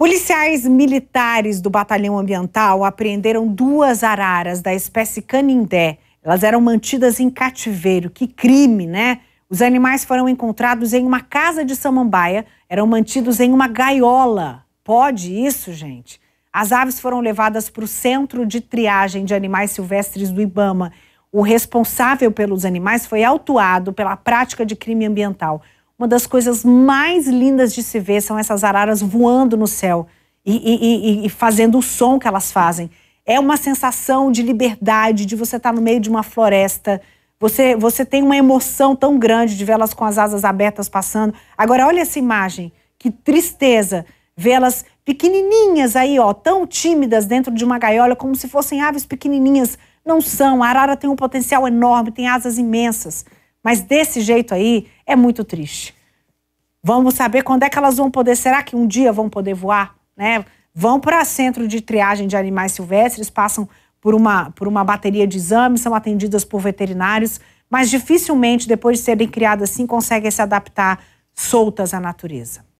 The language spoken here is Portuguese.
Policiais militares do Batalhão Ambiental apreenderam duas araras da espécie canindé. Elas eram mantidas em cativeiro. Que crime, né? Os animais foram encontrados em uma casa de Samambaia, eram mantidos em uma gaiola. Pode isso, gente? As aves foram levadas para o Centro de Triagem de Animais Silvestres do Ibama. O responsável pelos animais foi autuado pela prática de crime ambiental. Uma das coisas mais lindas de se ver são essas araras voando no céu e, e, e fazendo o som que elas fazem. É uma sensação de liberdade, de você estar tá no meio de uma floresta. Você, você tem uma emoção tão grande de vê-las com as asas abertas passando. Agora, olha essa imagem. Que tristeza vê-las pequenininhas aí, ó, tão tímidas dentro de uma gaiola, como se fossem aves pequenininhas. Não são. A arara tem um potencial enorme, tem asas imensas. Mas desse jeito aí é muito triste. Vamos saber quando é que elas vão poder. Será que um dia vão poder voar? Né? Vão para centro de triagem de animais silvestres, passam por uma, por uma bateria de exames, são atendidas por veterinários, mas dificilmente, depois de serem criadas assim, conseguem se adaptar soltas à natureza.